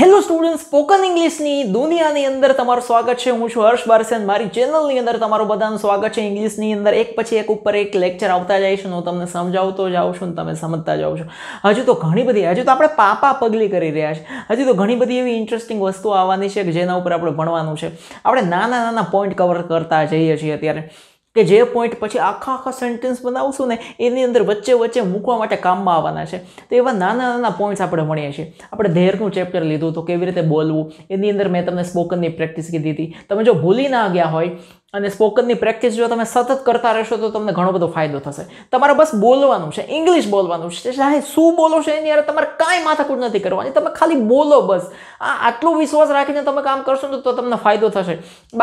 hello student spoken ઇંગ્લિશની દુનિયાની અંદર તમારું સ્વાગત છે હું છું હર્ષ બારસેન મારી ચેનલની અંદર તમારું બધાનું સ્વાગત છે ઇંગ્લિશની અંદર એક પછી એક ઉપર એક લેક્ચર આવતા જાય છે હું તમને સમજાવતો જાઉં છું તમે સમજતા જાઉં છો હજુ તો ઘણી બધી હજુ તો આપણે પાપા પગલી કરી રહ્યા છે હજુ તો ઘણી બધી એવી ઇન્ટરેસ્ટિંગ વસ્તુઓ આવવાની છે કે જેના ઉપર આપણે ભણવાનું છે આપણે નાના નાના પોઈન્ટ કવર કરતા જઈએ છીએ અત્યારે કે જે પોઈન્ટ પછી આખા આખા સેન્ટેન્સ બનાવશું ને એની અંદર વચ્ચે વચ્ચે મૂકવા માટે કામમાં આવવાના છે તો એવા નાના નાના પોઈન્ટ્સ આપણે મળીએ છીએ આપણે ધેરનું ચેપ્ટર લીધું તો કેવી રીતે બોલવું એની અંદર મેં તમને સ્પોકનની પ્રેક્ટિસ કીધી હતી તમે જો ભૂલી ના ગયા હોય અને સ્પોકનની પ્રેક્ટિસ જો તમે સતત કરતા રહેશો તો તમને ઘણો બધો ફાયદો થશે તમારે બસ બોલવાનું છે ઇંગ્લિશ બોલવાનું છે ચાહે શું બોલો છો એની યાર તમારે કાંઈ માથાકૂટ નથી કરવાની તમે ખાલી બોલો બસ આ આટલો વિશ્વાસ રાખીને તમે કામ કરશો ને તો તમને ફાયદો થશે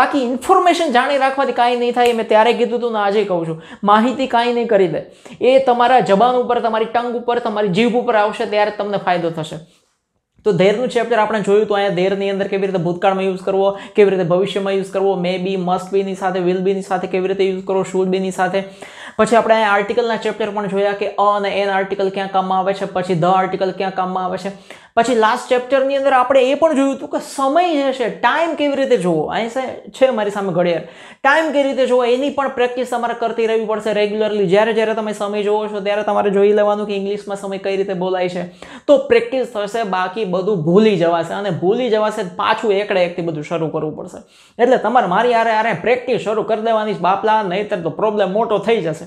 બાકી ઇન્ફોર્મેશન જાણી રાખવાથી કાંઈ નહીં થાય મેં ત્યારે કીધું હતું ને આજે કહું છું માહિતી કાંઈ નહીં કરી દે એ તમારા જબાન ઉપર તમારી ટંગ ઉપર તમારી જીભ ઉપર આવશે ત્યારે તમને ફાયદો થશે તો ધેરનું ચેપ્ટર આપણે જોયું તો અહીંયા ધેરની અંદર કેવી રીતે ભૂતકાળમાં યુઝ કરવો કેવી રીતે ભવિષ્યમાં યુઝ કરવો મે બી મસ્ટ બીની સાથે વિલ બીની સાથે કેવી રીતે યુઝ કરવો શુડ બીની સાથે પછી આપણે અહીંયા આર્ટિકલના ચેપ્ટર પણ જોયા કે અ અને એન આર્ટિકલ ક્યાં કામમાં આવે છે પછી ધ આર્ટિકલ ક્યાં કામમાં આવે છે પછી લાસ્ટ ચેપ્ટરની અંદર આપણે એ પણ જોયું હતું કે સમય જે છે ટાઈમ કેવી રીતે જોવો અહીં છે મારી સામે ઘડિયાળ ટાઈમ કેવી રીતે જોવો એની પણ પ્રેક્ટિસ તમારે કરતી રહેવી પડશે રેગ્યુલરલી જ્યારે જ્યારે તમે સમય જોવો છો ત્યારે તમારે જોઈ લેવાનું કે ઇંગ્લિશમાં સમય કઈ રીતે બોલાય છે તો પ્રેક્ટિસ થશે બાકી બધું ભૂલી જવાશે અને ભૂલી જવાશે પાછું એકડે એકથી બધું શરૂ કરવું પડશે એટલે તમારે મારી આરે આરે પ્રેક્ટિસ શરૂ કરી દેવાની બાપલા નહીતર તો પ્રોબ્લેમ મોટો થઈ જશે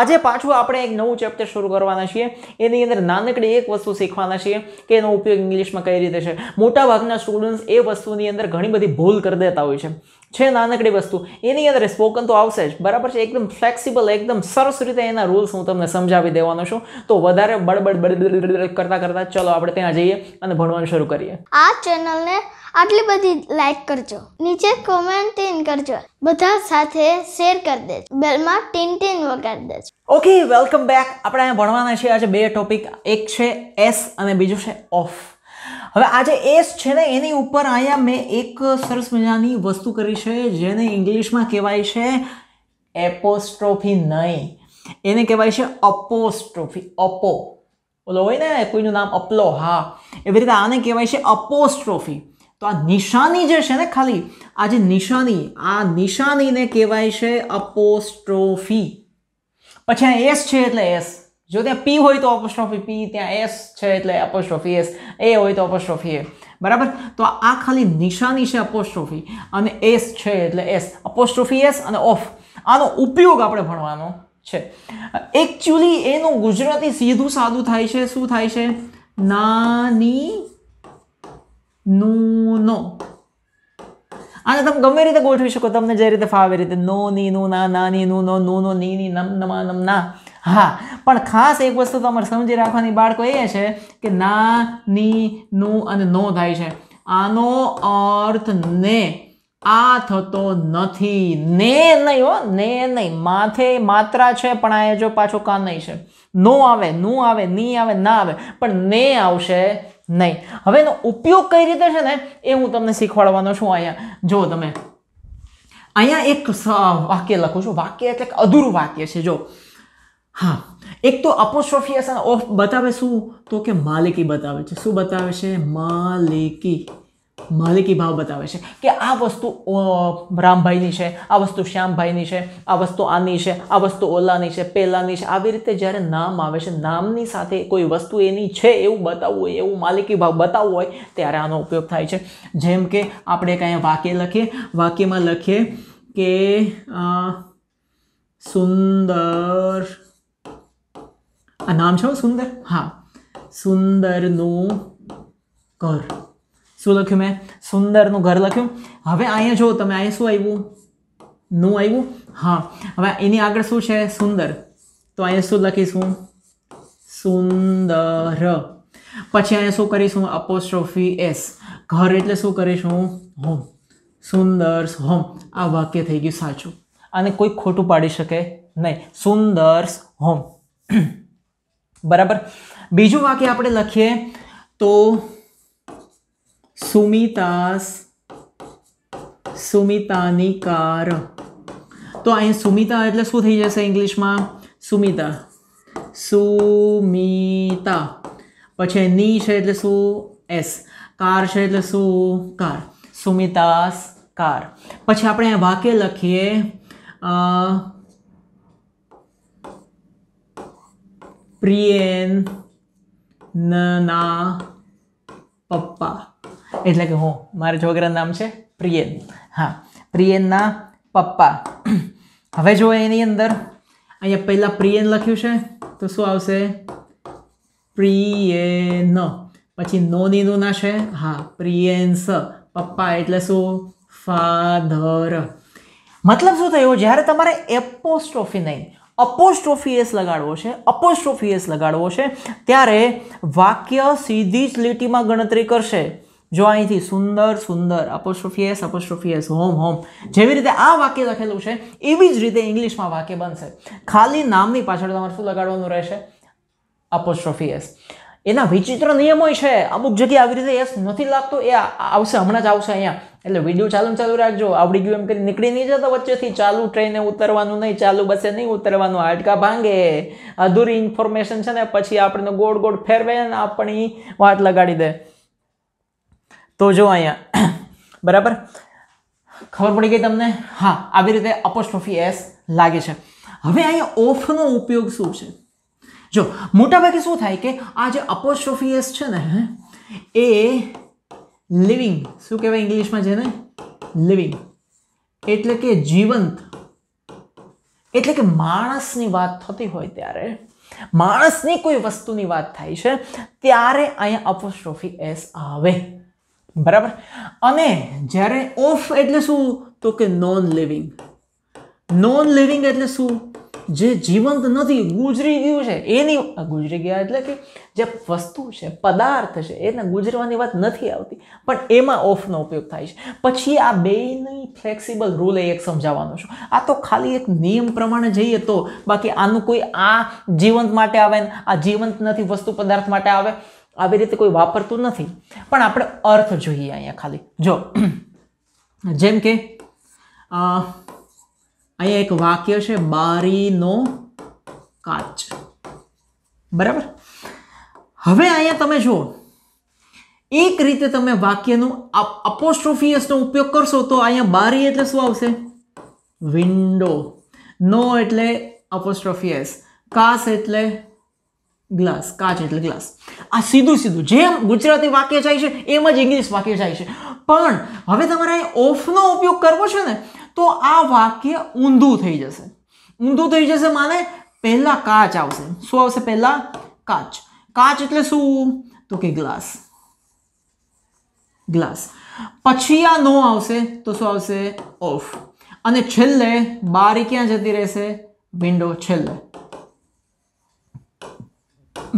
આજે પાછું આપણે એક નવું ચેપ્ટર શરૂ કરવાના છીએ એની અંદર નાનકડી એક વસ્તુ શીખવાના છીએ કે એનો ઉપયોગ ઇંગ્લિશમાં કઈ રીતે છે મોટાભાગના સ્ટુડન્ટ્સ એ વસ્તુની અંદર ઘણી બધી ભૂલ કરી દેતા હોય છે છે નાનકડી વસ્તુ એની અંદર સ્પોકન તો આવશે જ બરાબર છે એકદમ ફ્લેક્સિબલ એકદમ સરસ રીતે એના રૂલ્સ હું તમને સમજાવી દેવાનો છું તો વધારે બળબડ બળબડ કરતા કરતા ચલો આપણે ત્યાં જઈએ અને ભણવાનું શરૂ કરીએ આ ચેનલને આટલી બધી લાઈક કરજો નીચે કોમેન્ટિંગ કરજો બધા સાથે શેર કરી દેજ બેલમાં ટીન ટીન વગાડી દેજો ઓકે વેલકમ બેક આપણે અહીંયા ભણવાના છે આજે બે ટોપિક એક છે એસ અને બીજું છે ઓફ હવે આજે એસ છે ને એની ઉપર અહીંયા મેં એક સરસ મજાની વસ્તુ કરી છે જેને ઇંગ્લિશમાં કહેવાય છે એપોસ્ટ્રોફી નહીં એને કહેવાય છે અપોસ્ટ્રોફી અપો ઓલો હોય ને કોઈનું નામ અપલો હા એવી રીતે આને કહેવાય છે અપોસ્ટ્રોફી તો આ નિશાની જે છે ને ખાલી આ જે નિશાની આ નિશાનીને કહેવાય છે અપોસ્ટ્રોફી પછી આ એસ છે એટલે એસ જો ત્યાં પી હોય તો અપોસ્ટ્રોફી પી ત્યાં એસ છે એટલે અપોસ્ટ્રોફી એસ એ હોય તો અપોસ્ટ્રોફી એ બરાબર તો આ ખાલી નિશાની છે અપોસ્ટ્રોફી અને એસ છે એટલે એસ અપોસ્ટ્રોફી એસ અને ઓફ આનો ઉપયોગ આપણે ભણવાનો છે એકચ્યુઅલી એનું ગુજરાતી સીધું સાદું થાય છે શું થાય છે નાની નો આને તમે ગમે રીતે ગોઠવી શકો તમને જે રીતે ફાવે રીતે નો ની નું ના નાની નું નો નો નો ની ની નમ નમા નમ ના હા પણ ખાસ એક વસ્તુ તમારે સમજી રાખવાની બાળકો એ છે કે ના ની નું અને નો થાય છે આનો અર્થ ને આ થતો નથી ને નહીં હો ને નહીં માથે માત્રા છે પણ આ જો પાછો કા નહીં છે નો આવે નું આવે ની આવે ના આવે પણ ને આવશે નહીં હવે એનો ઉપયોગ કઈ રીતે છે ને એ હું તમને શીખવાડવાનો છું અહીંયા જો તમે અહીંયા એક વાક્ય લખું છું વાક્ય એટલે અધૂરું વાક્ય છે જો હા એક તો અપોસ્ટ્રોફિયસ ઓફ બતાવે શું તો કે માલિકી બતાવે છે શું બતાવે છે માલિકી માલિકી ભાવ બતાવે છે કે આ વસ્તુ રામભાઈની છે આ વસ્તુ શ્યામભાઈની છે આ વસ્તુ આની છે આ વસ્તુ ઓલાની છે પેલાની છે આવી રીતે જ્યારે નામ આવે છે નામની સાથે કોઈ વસ્તુ એની છે એવું બતાવવું હોય એવું માલિકી ભાવ બતાવવું હોય ત્યારે આનો ઉપયોગ થાય છે જેમ કે આપણે કાંઈ વાક્ય લખીએ વાક્યમાં લખીએ કે સુંદર આ નામ છે સુંદર હા સુંદરનું ઘર શું લખ્યું મેં સુંદરનું ઘર લખ્યું હવે અહીંયા જો તમે અહીંયા શું આવ્યું નું આવ્યું હા હવે એની આગળ શું છે સુંદર તો અહીંયા શું લખીશું સુંદર પછી અહીંયા શું કરીશું અપોસ્ટ્રોફી એસ ઘર એટલે શું કરીશું હોમ સુંદર હોમ આ વાક્ય થઈ ગયું સાચું અને કોઈ ખોટું પાડી શકે નહીં સુંદર હોમ बराबर બીજું વાક્ય આપણે લખીએ તો સુમિતાસ સુમિતાની કાર તો અહી સુમિતા એટલે શું થઈ જશે ઇંગ્લિશમાં સુમિતા સુમિતા પછી ની છે એટલે શું s કાર છે એટલે શું કાર સુમિતાસ કાર પછી આપણે વાક્ય લખીએ અ પ્રિયેન ના પપ્પા એટલે કે હું મારા છોકરાનું નામ છે પ્રિયેન હા પ્રિયેનના પપ્પા હવે જો એની અંદર અહીંયા પહેલાં પ્રિયેન લખ્યું છે તો શું આવશે પ્રિયેન પછી નોની નુના છે હા પ્રિયેન્સ પપ્પા એટલે શું ફાધર મતલબ શું થયું જ્યારે તમારે એપોસ્ટ્રોફી નહીં અપોસ્ટ્રોફીએસ લગાડવો છે અપોસ્ટ્રોફીએસ લગાડવો છે ત્યારે વાક્ય સીધી જ લીટીમાં ગણતરી કરશે જો અહીંથી સુંદર સુંદર અપોસ્ટ્રોફીએસ અપોસ્ટ્રોફીએસ હોમ હોમ જેવી રીતે આ વાક્ય લખેલું છે એવી જ રીતે ઇંગ્લિશમાં વાક્ય બનશે ખાલી નામની પાછળ તમારે શું લગાડવાનું રહેશે અપોસ્ટ્રોફીએસ એના વિચિત્ર નિયમો છે અમુક જગ્યાએ આવી રીતે યસ નથી લાગતો એ આવશે હમણાં જ આવશે અહીંયા એટલે વિડીયો ચાલુ ચાલુ રાખજો આવડી ગયું એમ કરી નીકળી નહીં જતો વચ્ચેથી ચાલુ ટ્રેને ઉતરવાનું નહીં ચાલુ બસે નહીં ઉતરવાનું હાડકા ભાંગે અધૂરી ઇન્ફોર્મેશન છે ને પછી આપણને ગોળ ગોળ ફેરવે ને આપણી વાત લગાડી દે તો જો અહીંયા બરાબર ખબર પડી ગઈ તમને હા આવી રીતે અપોસ્ટ્રોફી એસ લાગે છે હવે અહીંયા ઓફનો ઉપયોગ શું છે જો મોટાભાગે શું થાય કે આ જે અપોસ્ટ્રોફીએસ છે ને એ લિવિંગ શું કહેવાય ઇંગ્લિશમાં જેને લિવિંગ એટલે કે જીવંત એટલે કે માણસની વાત થતી હોય ત્યારે માણસની કોઈ વસ્તુની વાત થાય છે ત્યારે અહીંયા અપોસ્ટ્રોફી એસ આવે બરાબર અને જ્યારે ઓફ એટલે શું તો કે નોન લિવિંગ નોન લિવિંગ એટલે શું જે જીવંત નથી ગુજરી ગયું છે એની ગુજરી ગયા એટલે કે જે વસ્તુ છે પદાર્થ છે એને ગુજરવાની વાત નથી આવતી પણ એમાં ઓફનો ઉપયોગ થાય છે પછી આ બેની ફ્લેક્સિબલ રૂલ એ એક સમજાવવાનો છું આ તો ખાલી એક નિયમ પ્રમાણે જઈએ તો બાકી આનું કોઈ આ જીવંત માટે આવે ને આ જીવંત નથી વસ્તુ પદાર્થ માટે આવે આવી રીતે કોઈ વાપરતું નથી પણ આપણે અર્થ જોઈએ અહીંયા ખાલી જો જેમ કે અહીંયા એક વાક્ય છે બારીનો કાચ બરાબર હવે અહીંયા તમે જુઓ એક રીતે તમે વાક્યનું અપોસ્ટ્રોફિયસનો ઉપયોગ કરશો તો અહીંયા બારી એટલે શું આવશે વિન્ડો નો એટલે અપોસ્ટ્રોફિયસ કાચ એટલે ગ્લાસ કાચ એટલે ગ્લાસ આ સીધું સીધું જેમ ગુજરાતી વાક્ય જાય છે એમ જ ઇંગ્લિશ વાક્ય જાય છે પણ હવે તમારે ઓફનો ઉપયોગ કરવો છે ને તો આ વાક્ય ઊંધું થઈ જશે ઊંધું થઈ જશે માને પહેલાં કાચ આવશે શું આવશે પહેલાં કાચ કાચ એટલે શું તો કે ગ્લાસ ગ્લાસ પછી આ નો આવશે તો શું આવશે ઓફ અને છેલ્લે બારી ક્યાં જતી રહેશે વિન્ડો છેલ્લે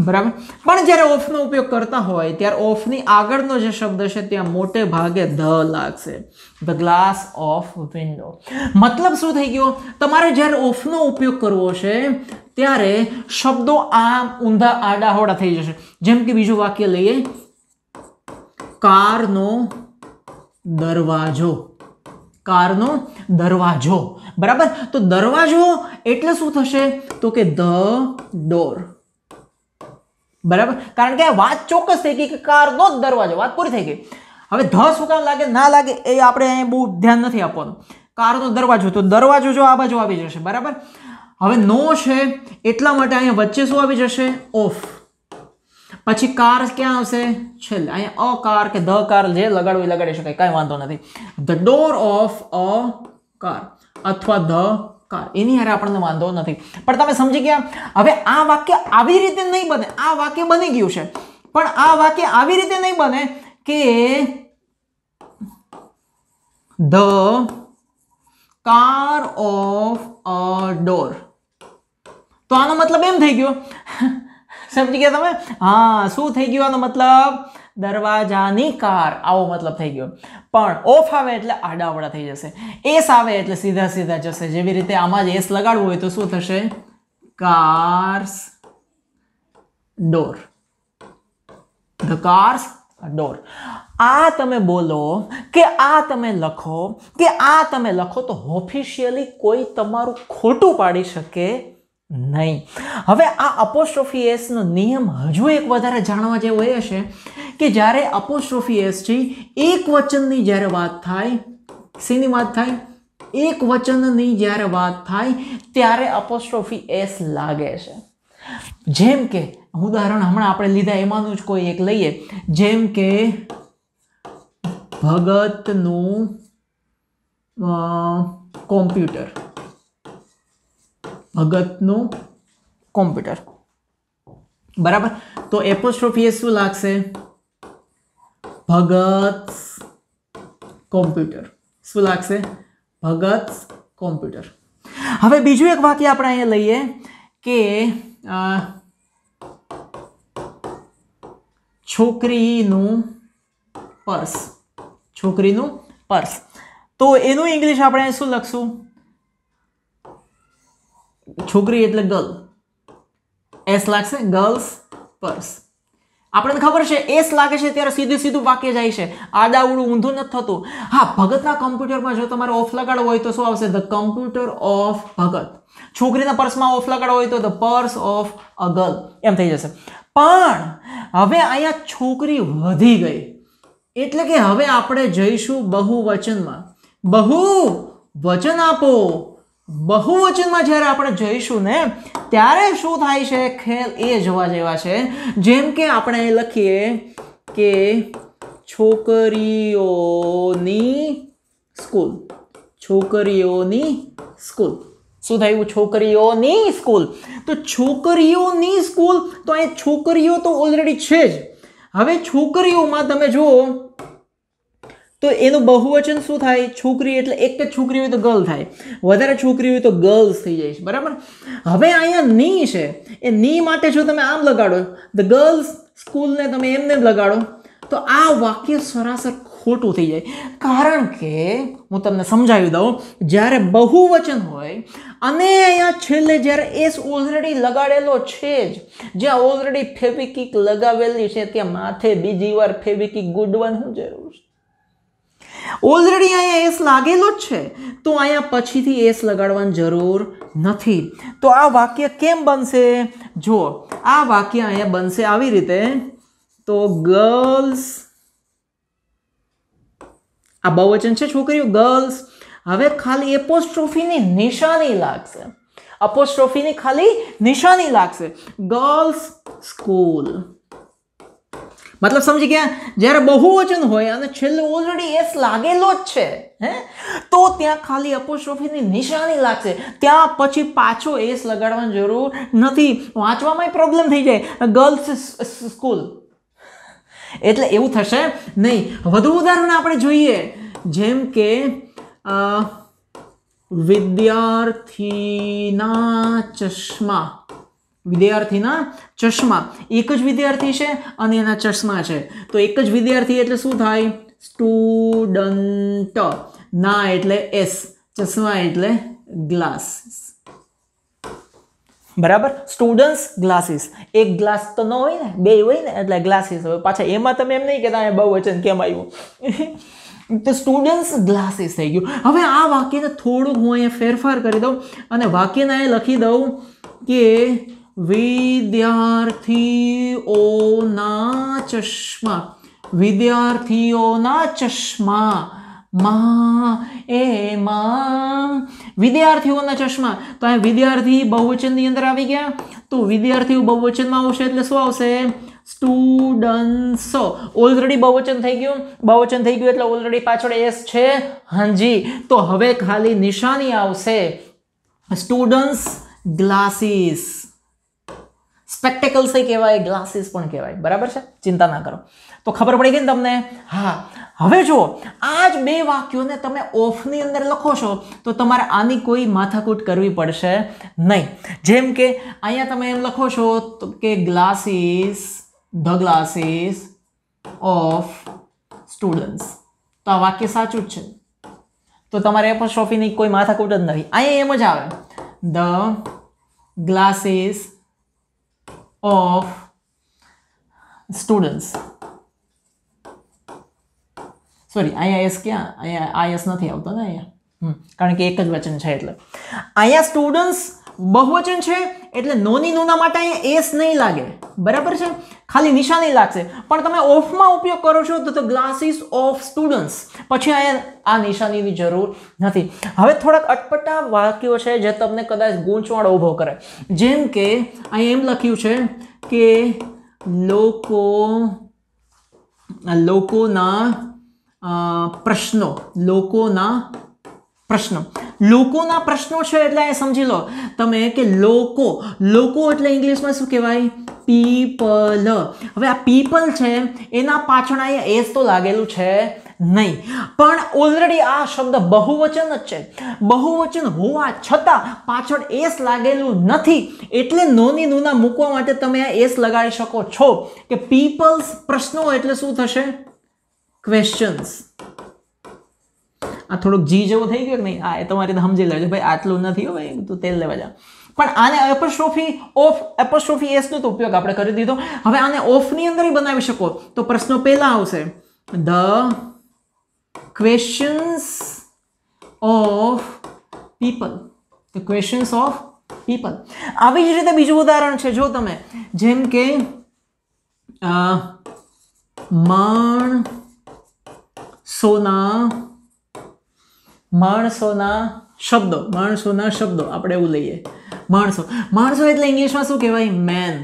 બરાબર પણ જ્યારે ઓફનો ઉપયોગ કરતા હોય ત્યારે ઓફની આગળનો જે શબ્દ છે ત્યાં મોટે ભાગે ધ લાગશે ધ ગ્લાસ ઓફ વિન્ડો મતલબ શું થઈ ગયો તમારે જ્યારે ઓફનો ઉપયોગ કરવો છે ત્યારે શબ્દો આમ ઊંધા આડાહોડા થઈ જશે જેમ કે બીજું વાક્ય લઈએ કારનો દરવાજો કારનો દરવાજો બરાબર તો દરવાજો એટલે શું થશે તો કે ધ ડોર બરાબર કારણ કે વાત ચોક્કસ થઈ ગઈ કે કારનો જ દરવાજો વાત પૂરી થઈ ગઈ હવે ધ શું કામ લાગે ના લાગે એ આપણે અહીંયા બહુ ધ્યાન નથી આપવાનું કારનો દરવાજો તો દરવાજો જો આ બાજુ આવી જશે બરાબર હવે નો છે એટલા માટે અહીંયા વચ્ચે શું આવી જશે ઓફ પછી કાર ક્યાં આવશે છેલ્લે અહીંયા અ કાર કે ધ કાર જે લગાડવું એ લગાડી શકાય કાંઈ વાંધો નથી the door of a car અથવા ધ એની હારે આપણને વાંધો નથી પણ તમે સમજી ગયા હવે આ વાક્ય આવી રીતે નહીં બને આ વાક્ય બની ગયું છે પણ આ વાક્ય આવી રીતે નહીં બને કે the car of a door તો આનો મતલબ એમ થઈ ગયો સમજી ગયા તમે હા શું થઈ ગયું આનો મતલબ દરવાજાની કાર આવો મતલબ થઈ ગયો પણ ઓફ આવે એટલે આડાવડા થઈ જશે એસ આવે એટલે સીધા સીધા જશે જેવી રીતે આમાં જ એસ લગાડવું હોય તો શું થશે car's door the car's door આ તમે બોલો કે આ તમે લખો કે આ તમે લખો તો ઓફિશિયલી કોઈ તમારું ખોટું પાડી શકે નહીં હવે આ અપોસ્ટ્રોફી એસનો નિયમ હજુ એક વધારે જાણવા જેવો એ છે કે જ્યારે અપોસ્ટ્રોફી એસ છે એક વચનની જ્યારે વાત થાય શેની વાત થાય એક વચનની જ્યારે વાત થાય ત્યારે અપોસ્ટ્રોફી એસ લાગે છે જેમ કે ઉદાહરણ હમણાં આપણે લીધા એમાંનું જ કોઈ એક લઈએ જેમ કે ભગતનું કોમ્પ્યુટર ભગતનું કોમ્પ્યુટર બરાબર તો એપોસ્ટ્રોફી એ શું લાગશે ભગત કોમ્પ્યુટર શું લાગશે ભગત કોમ્પ્યુટર હવે બીજું એક વાક્ય આપણે અહીંયા લઈએ કે છોકરીનું પર્સ છોકરીનું પર્સ તો એનું ઇંગ્લિશ આપણે શું લખશું છોકરી એટલે ગર્લ એસ લાગશે ગર્લ્સ પર્સ આપણને ખબર છે એસ લાગે છે ત્યારે સીધું સીધું વાક્ય જાય છે આડાવડું ઊંધું નથી થતું હા ભગતના કમ્પ્યુટરમાં જો તમારે ઓફ લગાડવો હોય તો શું આવશે ધ કમ્પ્યુટર ઓફ ભગત છોકરીના પર્સમાં ઓફ લગાડવો હોય તો the purse of a girl એમ થઈ જશે પણ હવે અહીંયા છોકરી વધી ગઈ એટલે કે હવે આપણે જઈશું બહુવચનમાં બહુ વચન આપો બહુવચનમાં જ્યારે આપણે જઈશું ને ત્યારે શું થાય છે ખેલ એ જોવા જેવા છે જેમ કે આપણે લખીએ કે છોકરીઓની સ્કૂલ છોકરીઓની સ્કૂલ શું થયું છોકરીઓની સ્કૂલ તો છોકરીઓની સ્કૂલ તો અહીં છોકરીઓ તો ઓલરેડી છે જ હવે છોકરીઓમાં તમે જુઓ તો એનું બહુવચન શું થાય છોકરી એટલે એક જ છોકરી હોય તો ગર્લ થાય વધારે છોકરી હોય તો ગર્લ્સ થઈ જાય છે બરાબર હવે અહીંયા ની છે એ ની માટે જો તમે આમ લગાડો ધ ગર્લ્સ સ્કૂલને તમે એમને જ લગાડો તો આ વાક્ય સરાસર ખોટું થઈ જાય કારણ કે હું તમને સમજાવી દઉં જ્યારે બહુવચન હોય અને અહીંયા છેલ્લે જ્યારે એસ ઓલરેડી લગાડેલો છે જ જ્યાં ઓલરેડી ફેવિકિક લગાવેલી છે ત્યાં માથે બીજી વાર ફેવિકિક ગુડવાની શું જરૂર છે ઓલરેડી અહીંયા એસ લાગેલો જ છે તો અહીંયા પછીથી એસ લગાડવાની જરૂર નથી તો આ વાક્ય કેમ બનશે જો આ વાક્ય અહીંયા બનશે આવી રીતે તો ગર્લ્સ આ બહુવચન છે છોકરીઓ ગર્લ્સ હવે ખાલી એપોસ્ટ્રોફીની નિશાની લાગશે અપોસ્ટ્રોફીની ખાલી નિશાની લાગશે ગર્લ્સ સ્કૂલ મતલબ સમજી ગયા જ્યારે બહુવચન હોય અને છેલ્લો ઓલરેડી એસ લાગેલો જ છે હે તો ત્યાં ખાલી અપોસ્ટ્રોફીની નિશાની લાગશે ત્યાં પછી પાછો એસ લગાડવાની જરૂર નથી વાંચવામાં પ્રોબ્લેમ થઈ જાય ગર્લ્સ સ્કૂલ એટલે એવું થશે નહીં વધુ ઉદાહરણ આપણે જોઈએ જેમ કે વિદ્યાર્થીના ચશ્મા વિદ્યાર્થીના ચશ્મા એક જ વિદ્યાર્થી છે અને એના ચશ્મા છે તો એક જ વિદ્યાર્થી એટલે શું થાય સ્ટુડન્ટ ના એટલે એસ ચશ્મા એટલે ગ્લાસીસ બરાબર સ્ટુડન્ટ્સ ગ્લાસીસ એક ગ્લાસ તો ન હોય ને બે હોય ને એટલે ગ્લાસીસ હોય પાછા એમાં તમે એમ નહીં કહેતા બહુ વચન કેમ આવ્યું તો સ્ટુડન્ટ્સ ગ્લાસીસ થઈ ગયું હવે આ વાક્યને થોડુંક હું અહીંયા ફેરફાર કરી દઉં અને વાક્યને એ લખી દઉં કે વિદ્યાર્થીઓના ચશ્મા વિદ્યાર્થીઓના ચશ્મા માં એ માં વિદ્યાર્થીઓના ચશ્મા તો આ વિદ્યાર્થી બહુવચનની અંદર આવી ગયા તો વિદ્યાર્થીઓ બહુવચનમાં આવશે એટલે શું આવશે સ્ટુડન્ટ્સો ઓલરેડી બહુવચન થઈ ગયું બહુવચન થઈ ગયું એટલે ઓલરેડી પાછળ એસ છે હાંજી તો હવે ખાલી નિશાની આવશે સ્ટુડન્ટ્સ ગ્લાસીસ સ્પેક્ટેકલ્સ કહેવાય ગ્લાસીસ પણ કહેવાય બરાબર છે ચિંતા ના કરો તો ખબર પડી ગઈ ને તમને હા હવે જુઓ આ જ બે વાક્યોને તમે ઓફની અંદર લખો છો તો તમારે આની કોઈ માથાકૂટ કરવી પડશે નહીં જેમ કે અહીંયા તમે એમ લખો છો કે glasses the glasses of students તો આ વાક્ય સાચું જ છે તો તમારે એ એપોસ્ટ્રોફીની કોઈ માથાકૂટ જ નથી અહીંયા એમ જ આવે the glasses of students sorry IIS ક્યાં અહીંયા આઈએસ નથી આવતો ને અહીંયા કારણ કે એક જ વચન છે એટલે અહીંયા સ્ટુડન્ટ્સ બહુવચન છે એટલે નોની નોના માટે અહીંયા એસ નહીં લાગે બરાબર છે ખાલી નિશાની લાગશે પણ તમે ઓફમાં ઉપયોગ કરો છો તો ગ્લાસીસ ઓફ સ્ટુડન્ટ્સ પછી અહીંયા આ નિશાનીની જરૂર નથી હવે થોડાક અટપટા વાક્યો છે જે તમને કદાચ ગૂંચવાડ ઊભો કરે જેમ કે અહીંયા એમ લખ્યું છે કે લોકો લોકોના પ્રશ્નો લોકોના પ્રશ્નો લોકોના પ્રશ્નો છે એટલે એ સમજી લો તમે કે લોકો લોકો એટલે ઇંગ્લિશમાં શું કહેવાય પીપલ હવે આ પીપલ છે એના પાછળ અહીંયા એસ તો લાગેલું છે નહીં પણ ઓલરેડી આ શબ્દ બહુવચન જ છે બહુવચન હોવા છતાં પાછળ એસ લાગેલું નથી એટલે નોની નૂના મૂકવા માટે તમે આ એસ લગાડી શકો છો કે પીપલ્સ પ્રશ્નો એટલે શું થશે ક્વેશ્ચન્સ આ થોડુંક જી જેવું થઈ ગયું કે નહીં આ એ તમારી સમજી લેજો ભાઈ આટલું નથી હોય તો તેલ લેવા જા પણ આને એપોસ્ટ્રોફી ઓફ એપોસ્ટ્રોફી એસનો તો ઉપયોગ આપણે કરી દીધો હવે આને ઓફની અંદર બનાવી શકો તો પ્રશ્નો પહેલા આવશે the questions of people the questions of people આવી જ રીતે બીજું ઉદાહરણ છે જો તમે જેમ કે માણ સોના માણસોના શબ્દો માણસોના શબ્દો આપણે એવું લઈએ માણસો માણસો એટલે ઇંગ્લિશમાં શું કહેવાય મેન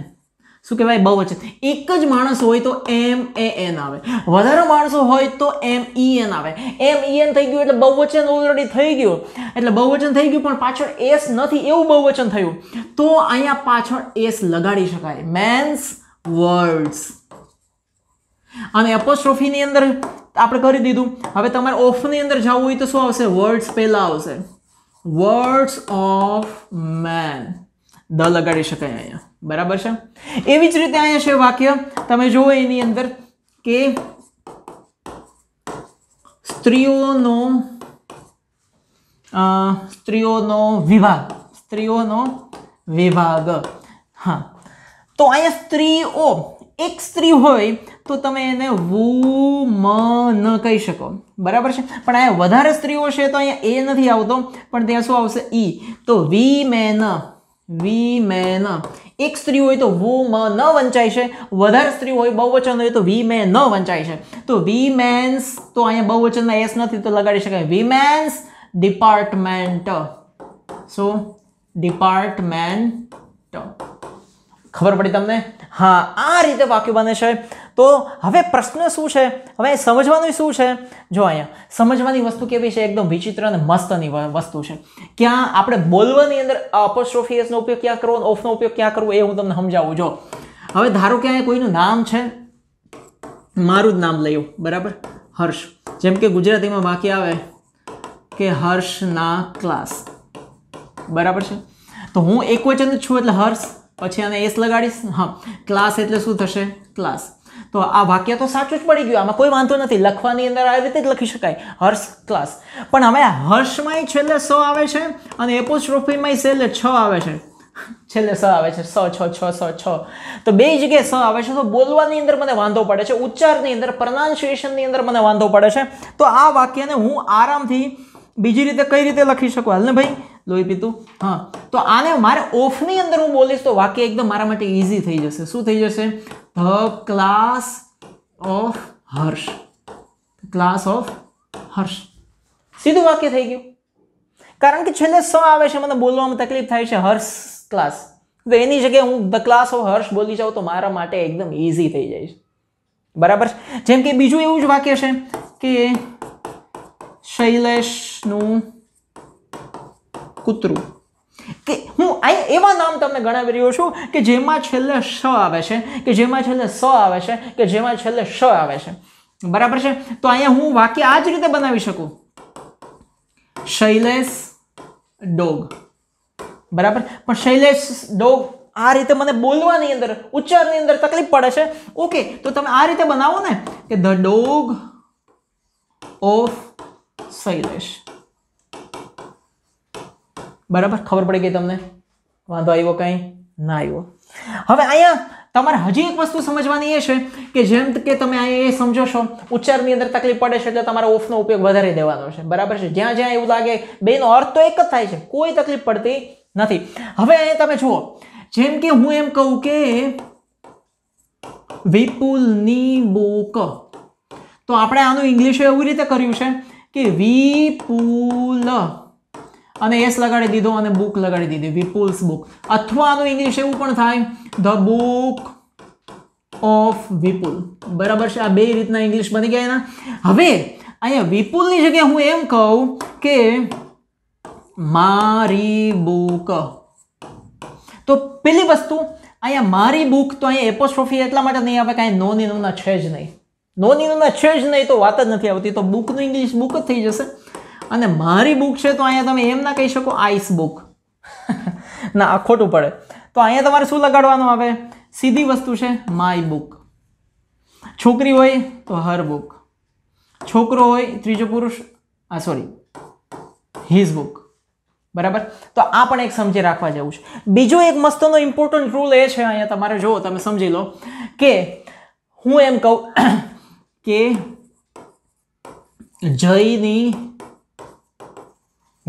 શું કહેવાય બહુવચન એક જ માણસ હોય તો એમ એ એન આવે વધારે માણસો હોય તો એમ ઈ એન આવે એમ ઈ એન થઈ ગયું એટલે બહુવચન ઓલરેડી થઈ ગયું એટલે બહુવચન થઈ ગયું પણ પાછળ એસ નથી એવું બહુવચન થયું તો અહીંયા પાછળ એસ લગાડી શકાય મેન્સ વર્ડ્સ અને એપોસ્ટ્રોફીની અંદર આપણે કરી દીધું હવે તમારે ઓફની અંદર જવું હોય તો શું આવશે વર્ડ્સ પહેલાં આવશે વર્ડ્સ ઓફ મેન દ લગાડી શકાય અહીંયા બરાબર છે એવી જ રીતે અહીંયા છે વાક્ય તમે જુઓ એની અંદર કે સ્ત્રીઓનો સ્ત્રીઓનો વિભાગ સ્ત્રીઓનો વિભાગ હા તો અહીંયા સ્ત્રીઓ એક સ્ત્રી હોય તો તમે એને મ ન કહી શકો બરાબર છે પણ અહીંયા વધારે સ્ત્રીઓ છે તો અહીંયા એ નથી આવતો પણ ત્યાં શું આવશે ઈ તો વી મેન વી મેન એક સ્ત્રી હોય તો મ ન વંચાય છે વધારે સ્ત્રી હોય બહુવચન હોય તો વી મે ન વંચાય છે તો વી મેન્સ તો અહીંયા બહુવચનમાં એસ નથી તો લગાડી શકાય વિમેન્સ ડિપાર્ટમેન્ટ સો ડિપાર્ટમેન્ટ ખબર પડી તમને હા આ રીતે વાક્ય બને છે તો હવે પ્રશ્ન શું છે હવે સમજવાનું શું છે જો અહીંયા સમજવાની વસ્તુ કેવી છે એકદમ વિચિત્ર અને મસ્તની વસ્તુ છે ક્યાં આપણે બોલવાની અંદર અપોસ્ટ્રોફીએસનો ઉપયોગ ક્યાં કરવો ઓફનો ઉપયોગ ક્યાં કરવો એ હું તમને સમજાવું જો હવે ધારો કે અહીંયા કોઈનું નામ છે મારું જ નામ લઈ બરાબર હર્ષ જેમ કે ગુજરાતીમાં વાક્ય આવે કે હર્ષના ક્લાસ બરાબર છે તો હું એક વચન જ છું એટલે હર્ષ પછી આને એસ લગાડીશ હા ક્લાસ એટલે શું થશે ક્લાસ તો આ વાક્ય તો સાચું જ પડી ગયું આમાં કોઈ વાંધો નથી લખવાની અંદર આવી રીતે જ લખી શકાય હર્ષ ક્લાસ પણ હવે હર્ષમાંય છેલ્લે સ આવે છે અને એપોસ્ટ્રોફીમાંય છેલ્લે છ આવે છે છેલ્લે સ આવે છે સ છ છ સ છ તો બે જગ્યાએ સ આવે છે તો બોલવાની અંદર મને વાંધો પડે છે ઉચ્ચારની અંદર પ્રનાઉન્સિએશનની અંદર મને વાંધો પડે છે તો આ વાક્યને હું આરામથી બીજી રીતે કઈ રીતે લખી શકું હાલ ને ભાઈ લોહી પીતું હા તો આને મારે ઓફની અંદર હું બોલીશ તો વાક્ય એકદમ મારા માટે ઇઝી થઈ જશે શું થઈ જશે the class of Harsh class of Harsh સીધું વાક્ય થઈ ગયું કારણ કે છેલ્લે સ આવે છે મને બોલવામાં તકલીફ થાય છે હર્ષ ક્લાસ તો એની જગ્યાએ હું ધ ક્લાસ ઓફ હર્ષ બોલી જાઉં તો મારા માટે એકદમ ઇઝી થઈ જાય છે બરાબર જેમ કે બીજું એવું જ વાક્ય છે કે શૈલેષનું કૂતરું કે હું અહીં એવા નામ તમને ગણાવી રહ્યો છું કે જેમાં છેલ્લે શ આવે છે કે જેમાં છેલ્લે સ આવે છે કે જેમાં છેલ્લે શ આવે છે બરાબર છે તો અહીંયા હું વાક્ય આ જ રીતે બનાવી શકું શૈલેષ ડોગ બરાબર પણ શૈલેષ ડોગ આ રીતે મને બોલવાની અંદર ઉચ્ચારની અંદર તકલીફ પડે છે ઓકે તો તમે આ રીતે બનાવો ને કે ધ ડોગ ઓફ શૈલેષ બરાબર ખબર પડી ગઈ તમને વાંધો આવ્યો કંઈ ના આવ્યો હવે અહીંયા તમારે હજી એક વસ્તુ સમજવાની એ છે કે જેમ કે તમે અહીંયા એ સમજો છો ઉચ્ચારની અંદર તકલીફ પડે છે એટલે તમારે ઓફનો ઉપયોગ વધારે દેવાનો છે બરાબર છે જ્યાં જ્યાં એવું લાગે બેનો અર્થ તો એક જ થાય છે કોઈ તકલીફ પડતી નથી હવે અહીંયા તમે જુઓ જેમ કે હું એમ કહું કે વિપુલની બુક તો આપણે આનું ઇંગ્લિશ એવી રીતે કર્યું છે કે વિપુલ અને એસ લગાડી દીધો અને બુક લગાડી દીધી વિપુલ્સ બુક અથવા આનું ઇંગ્લિશ એવું પણ થાય ધ બુક ઓફ વિપુલ બરાબર છે આ બે રીતના ઇંગ્લિશ બની ગયા એના હવે અહીંયા વિપુલની જગ્યાએ હું એમ કહું કે મારી બુક તો પેલી વસ્તુ અહીંયા મારી બુક તો અહીંયા એપોસ્ટ્રોફી એટલા માટે નહીં આવે કાંઈ નોની નોના છે જ નહીં નોની નોના છે જ નહીં તો વાત જ નથી આવતી તો બુકનું ઇંગ્લિશ બુક જ થઈ જશે અને મારી બુક છે તો અહીંયા તમે એમ ના કહી શકો આઈસ બુક ના આ ખોટું પડે તો અહીંયા તમારે શું લગાડવાનું આવે સીધી વસ્તુ છે માય બુક છોકરી હોય તો હર બુક છોકરો હોય ત્રીજો પુરુષ આ સોરી હિઝ બુક બરાબર તો આ પણ એક સમજી રાખવા જેવું છે બીજો એક મસ્તનો ઇમ્પોર્ટન્ટ રૂલ એ છે અહીંયા તમારે જુઓ તમે સમજી લો કે હું એમ કહું કે જયની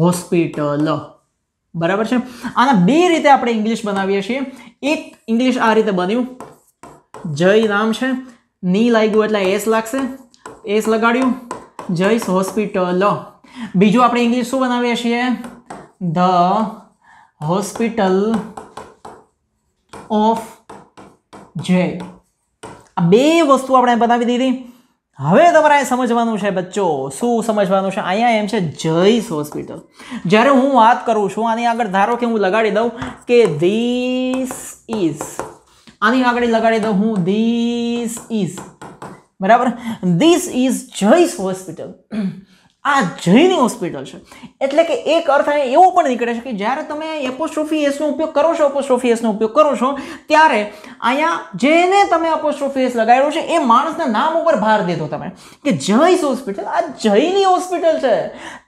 હોસ્પિટલ બરાબર છે આના બે રીતે આપણે ઇંગ્લિશ બનાવીએ છીએ એક ઇંગ્લિશ આ રીતે બન્યું જય નામ છે ની લાગ્યું એટલે એસ લાગશે એસ લગાડ્યું જયસ હોસ્પિટલ બીજું આપણે ઇંગ્લિશ શું બનાવીએ છીએ ધ હોસ્પિટલ ઓફ જય આ બે વસ્તુ આપણે બનાવી દીધી હવે તમારે સમજવાનું છે બચ્ચો શું સમજવાનું છે અહીંયા એમ છે જયસ હોસ્પિટલ જ્યારે હું વાત કરું છું આની આગળ ધારો કે હું લગાડી દઉં કે ધીસ ઇઝ આની આગળ લગાડી દઉં હું ધીસ ઇઝ બરાબર ધીસ ઇઝ જઈસ હોસ્પિટલ આ જૈની હોસ્પિટલ છે એટલે કે એક અર્થ અહીંયા એવો પણ નીકળે છે કે જ્યારે તમે એપોસ્ટ્રોફી એસનો ઉપયોગ કરો છો એપોસ્ટ્રોફી એસનો ઉપયોગ કરો છો ત્યારે અહીંયા જેને તમે એપોસ્ટ્રોફી એસ લગાડ્યો છે એ માણસના નામ ઉપર ભાર દીધો તમે કે જયસ હોસ્પિટલ આ જયની હોસ્પિટલ છે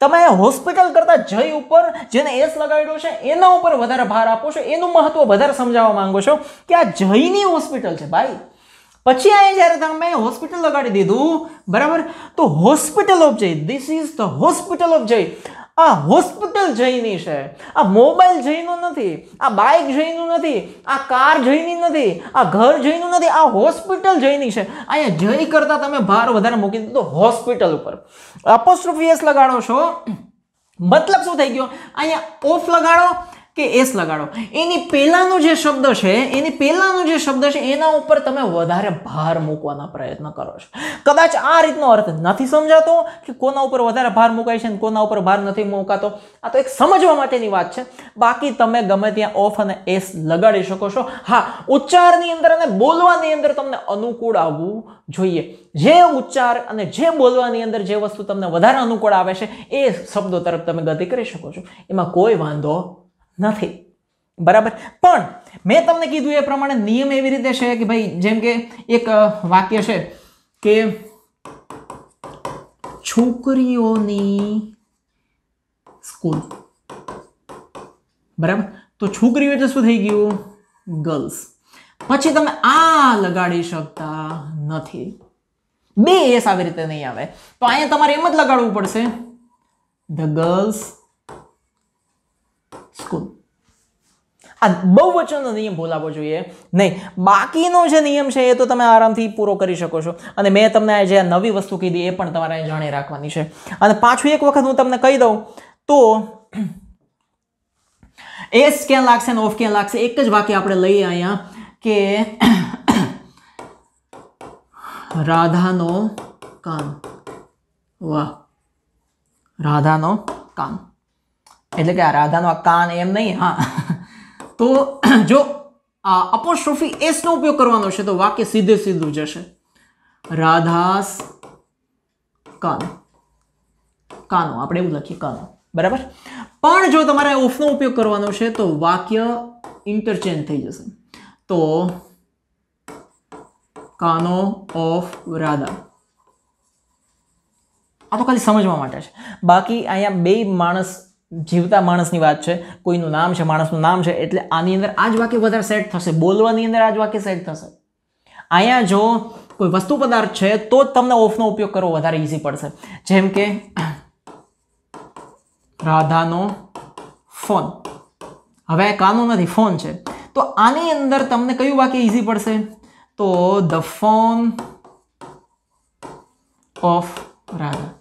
તમે હોસ્પિટલ કરતાં જય ઉપર જેને એસ લગાડ્યો છે એના ઉપર વધારે ભાર આપો છો એનું મહત્ત્વ વધારે સમજાવવા માંગો છો કે આ જયની હોસ્પિટલ છે ભાઈ પછી અહીંયા જ્યારે તમે હોસ્પિટલ લગાડી દીધું બરાબર તો hospital of Jay this is the hospital of Jay આ હોસ્પિટલ જઈની છે આ મોબાઈલ જઈનું નથી આ બાઇક જઈનું નથી આ કાર જઈની નથી આ ઘર જઈનું નથી આ હોસ્પિટલ જઈની છે અહીંયા જઈ કરતાં તમે ભાર વધારે મૂકી દીધો હોસ્પિટલ ઉપર અપોસ્ટ્રોફી એસ લગાડો છો મતલબ શું થઈ ગયો અહીંયા ઓફ લગાડો કે એસ લગાડો એની પહેલાંનો જે શબ્દ છે એની પહેલાંનો જે શબ્દ છે એના ઉપર તમે વધારે ભાર મૂકવાના પ્રયત્ન કરો છો કદાચ આ રીતનો અર્થ નથી સમજાતો કે કોના ઉપર વધારે ભાર મુકાય છે અને કોના ઉપર ભાર નથી મુકાતો આ તો એક સમજવા માટેની વાત છે બાકી તમે ગમે ત્યાં ઓફ અને એસ લગાડી શકો છો હા ઉચ્ચારની અંદર અને બોલવાની અંદર તમને અનુકૂળ આવવું જોઈએ જે ઉચ્ચાર અને જે બોલવાની અંદર જે વસ્તુ તમને વધારે અનુકૂળ આવે છે એ શબ્દો તરફ તમે ગતિ કરી શકો છો એમાં કોઈ વાંધો નથી બરાબર પણ મેં તમને કીધું એ પ્રમાણે નિયમ એવી રીતે છે કે ભાઈ જેમ કે એક વાક્ય છે કે છોકરીઓની સ્કૂલ બરાબર તો છોકરીઓ એટલે શું થઈ ગયું ગર્લ્સ પછી તમે આ લગાડી શકતા નથી બે એસ આવી રીતે નહીં આવે તો અહીંયા તમારે એમ જ લગાડવું પડશે ધ ગર્લ્સ સ્કૂલ આ બહુવચનનો નિયમ ભૂલાવો જોઈએ નહીં બાકીનો જે નિયમ છે એ તો તમે આરામથી પૂરો કરી શકો છો અને મેં તમને જે આ નવી વસ્તુ કીધી એ પણ તમારે જાણી રાખવાની છે અને પાછું એક વખત હું તમને કહી દઉં તો એસ ક્યાં લાગશે ને ઓફ ક્યાં લાગશે એક જ વાક્ય આપણે લઈએ અહીંયા કે રાધાનો કાન વાહ રાધાનો કાન એટલે કે આ રાધાનો આ કાન એમ નહીં હા તો જો અપોસ્ટ્રોફી એસનો ઉપયોગ કરવાનો છે તો વાક્ય સીધે સીધું જશે રાધાસ કાન કાનો આપણે એવું લખીએ કાનો બરાબર પણ જો તમારે ઓફનો ઉપયોગ કરવાનો છે તો વાક્ય ઇન્ટરચેન્જ થઈ જશે તો કાનો ઓફ રાધા આ તો ખાલી સમજવા માટે છે બાકી અહીંયા બે માણસ જીવતા માણસની વાત છે કોઈનું નામ છે માણસનું નામ છે એટલે આની અંદર આ જ વાક્ય વધારે સેટ થશે બોલવાની અંદર આ જ વાક્ય સેટ થશે અહીંયા જો કોઈ વસ્તુ પદાર્થ છે તો જ તમને ઓફનો ઉપયોગ કરવો વધારે ઇઝી પડશે જેમ કે રાધાનો ફોન હવે કાનો નથી ફોન છે તો આની અંદર તમને કયું વાક્ય ઇઝી પડશે તો ધ ફોન ઓફ રાધા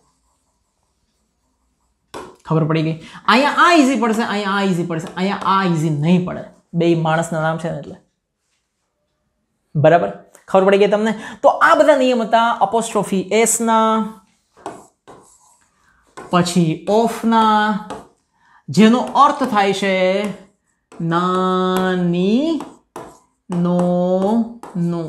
ખબર પડી ગઈ અહીંયા આ ઇઝી પડશે અહીંયા આ ઇઝી પડશે અહીંયા આ ઇઝી નહીં પડે બે માણસના નામ છે ને એટલે બરાબર ખબર પડી ગઈ તમને તો આ બધા નિયમ હતા અપોસ્ટ્રોફી એસના પછી ઓફના જેનો અર્થ થાય છે નાની નો નો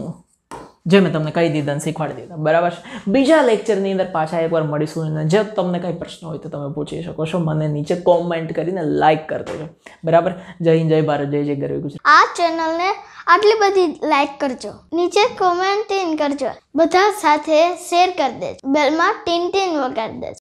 જે મેં તમને કહી દીધા અને શીખવાડી દીધા બરાબર છે બીજા લેક્ચરની અંદર પાછા એકવાર મળીશું અને જો તમને કંઈ પ્રશ્ન હોય તો તમે પૂછી શકો છો મને નીચે કોમેન્ટ કરીને લાઇક કરતો છો બરાબર જય હિન્દ જય ભારત જય જય ગરવી ગુજરાત આ ચેનલને આટલી બધી લાઇક કરજો નીચે કોમેન્ટ ટીન કરજો બધા સાથે શેર કરી દેજો બેલમાં ટીન ટીન વગાડી દેજો